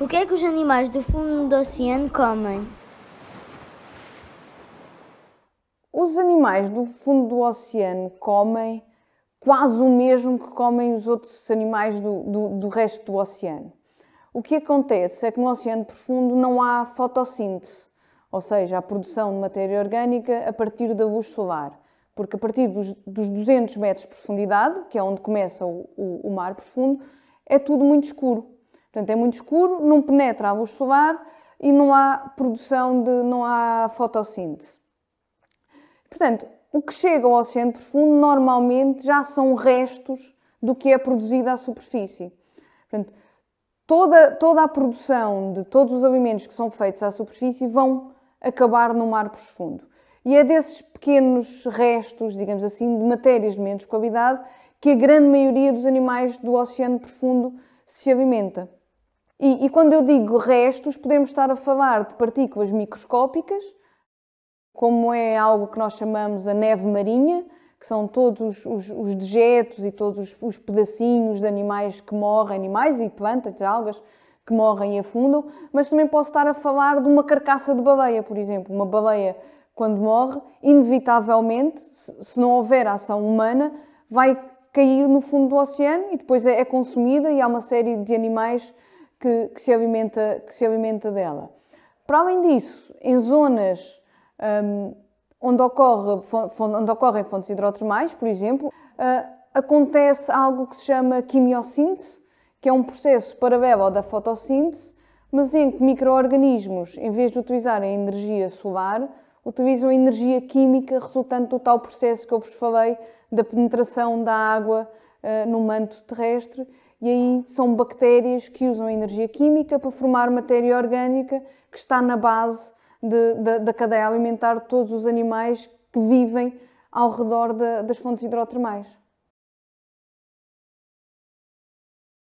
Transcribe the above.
O que é que os animais do fundo do oceano comem? Os animais do fundo do oceano comem quase o mesmo que comem os outros animais do, do, do resto do oceano. O que acontece é que no oceano profundo não há fotossíntese, ou seja, a produção de matéria orgânica a partir da luz solar, porque a partir dos, dos 200 metros de profundidade, que é onde começa o, o, o mar profundo, é tudo muito escuro Portanto, é muito escuro, não penetra a luz solar e não há produção de, não há fotossíntese. Portanto, o que chega ao oceano profundo normalmente já são restos do que é produzido à superfície. Portanto, toda, toda a produção de todos os alimentos que são feitos à superfície vão acabar no mar profundo. E é desses pequenos restos, digamos assim, de matérias de menos qualidade que a grande maioria dos animais do oceano profundo se alimenta. E, e quando eu digo restos, podemos estar a falar de partículas microscópicas, como é algo que nós chamamos a neve marinha, que são todos os, os dejetos e todos os pedacinhos de animais que morrem, animais e plantas, algas, que morrem e afundam, mas também posso estar a falar de uma carcaça de baleia, por exemplo. Uma baleia, quando morre, inevitavelmente, se não houver ação humana, vai cair no fundo do oceano e depois é, é consumida e há uma série de animais que, que, se, alimenta, que se alimenta dela. Para além disso, em zonas um, onde, ocorre, onde ocorrem fontes hidrotermais, por exemplo, uh, acontece algo que se chama quimiossíntese, que é um processo paralelo da fotossíntese, mas em que micro-organismos, em vez de utilizarem energia solar, utilizam a energia química resultante do tal processo que eu vos falei da penetração da água eh, no manto terrestre e aí são bactérias que usam energia química para formar matéria orgânica que está na base de, de, da cadeia alimentar de todos os animais que vivem ao redor de, das fontes hidrotermais.